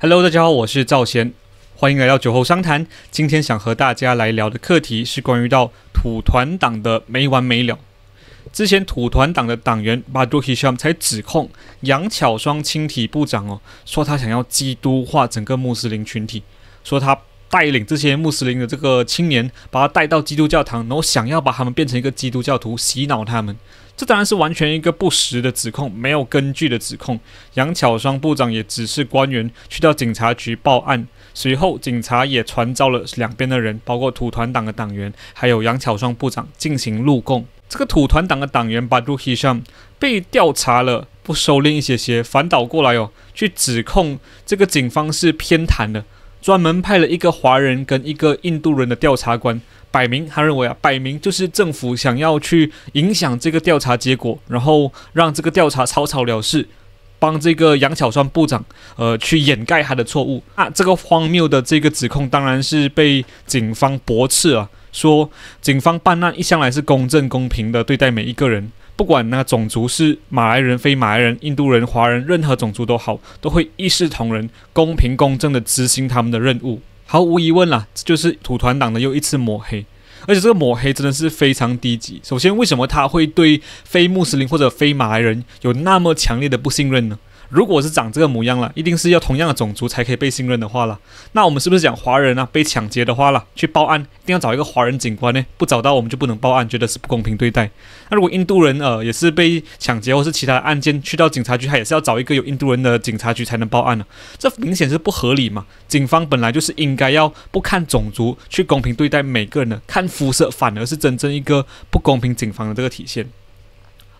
Hello，大家好，我是赵贤，欢迎来到酒后商谈。今天想和大家来聊的课题是关于到土团党的没完没了。之前土团党的党员巴多基什才指控杨巧双亲体部长哦，说他想要基督化整个穆斯林群体，说他带领这些穆斯林的这个青年把他带到基督教堂，然后想要把他们变成一个基督教徒，洗脑他们。这当然是完全一个不实的指控，没有根据的指控。杨巧双部长也指示官员去到警察局报案，随后警察也传召了两边的人，包括土团党的党员，还有杨巧双部长进行录供。这个土团党的党员把陆希尚被调查了不收敛一些些，反倒过来哦，去指控这个警方是偏袒的。专门派了一个华人跟一个印度人的调查官，摆明他认为啊，摆明就是政府想要去影响这个调查结果，然后让这个调查草草了事，帮这个杨小川部长呃去掩盖他的错误。那这个荒谬的这个指控当然是被警方驳斥啊，说警方办案一向来是公正公平的对待每一个人。不管那种族是马来人、非马来人、印度人、华人，任何种族都好，都会一视同仁，公平公正的执行他们的任务。毫无疑问啦，这就是土团党的又一次抹黑，而且这个抹黑真的是非常低级。首先，为什么他会对非穆斯林或者非马来人有那么强烈的不信任呢？如果是长这个模样了，一定是要同样的种族才可以被信任的话了，那我们是不是讲华人啊被抢劫的话了，去报案一定要找一个华人警官呢？不找到我们就不能报案，觉得是不公平对待。那如果印度人呃也是被抢劫或是其他的案件，去到警察局他也是要找一个有印度人的警察局才能报案呢？这明显是不合理嘛？警方本来就是应该要不看种族去公平对待每个人的，看肤色反而是真正一个不公平警方的这个体现。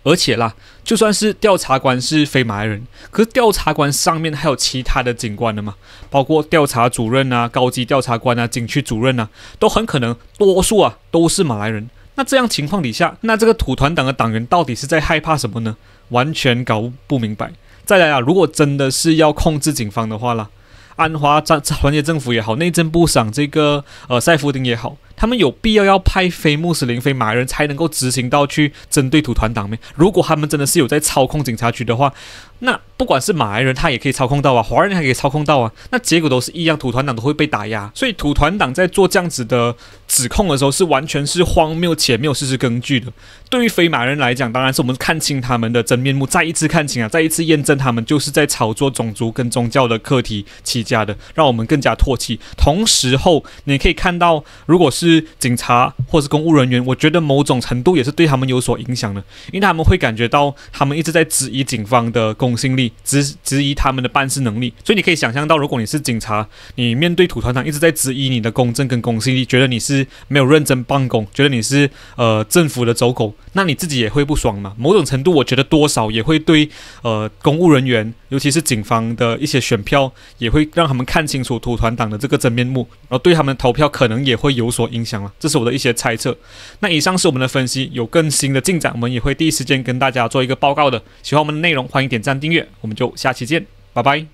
而且啦，就算是调查官是非马来人，可是调查官上面还有其他的警官的嘛，包括调查主任啊、高级调查官啊、警区主任啊，都很可能，多数啊都是马来人。那这样情况底下，那这个土团党的党员到底是在害怕什么呢？完全搞不明白。再来啊，如果真的是要控制警方的话啦，安华战团结政府也好，内政部长这个呃塞夫丁也好。他们有必要要派非穆斯林、非马来人才能够执行到去针对土团党吗？如果他们真的是有在操控警察局的话，那不管是马来人他也可以操控到啊，华人也可以操控到啊，那结果都是一样，土团党都会被打压。所以土团党在做这样子的。指控的时候是完全是荒谬且没有事实根据的。对于飞马人来讲，当然是我们看清他们的真面目，再一次看清啊，再一次验证他们就是在炒作种族跟宗教的课题起家的，让我们更加唾弃。同时后，你可以看到，如果是警察或是公务人员，我觉得某种程度也是对他们有所影响的，因为他们会感觉到他们一直在质疑警方的公信力，质质疑他们的办事能力。所以你可以想象到，如果你是警察，你面对土团长一直在质疑你的公正跟公信力，觉得你是。没有认真办公，觉得你是呃政府的走狗，那你自己也会不爽嘛。某种程度，我觉得多少也会对呃公务人员，尤其是警方的一些选票，也会让他们看清楚土团党的这个真面目，然后对他们投票可能也会有所影响了。这是我的一些猜测。那以上是我们的分析，有更新的进展，我们也会第一时间跟大家做一个报告的。喜欢我们的内容，欢迎点赞订阅，我们就下期见，拜拜。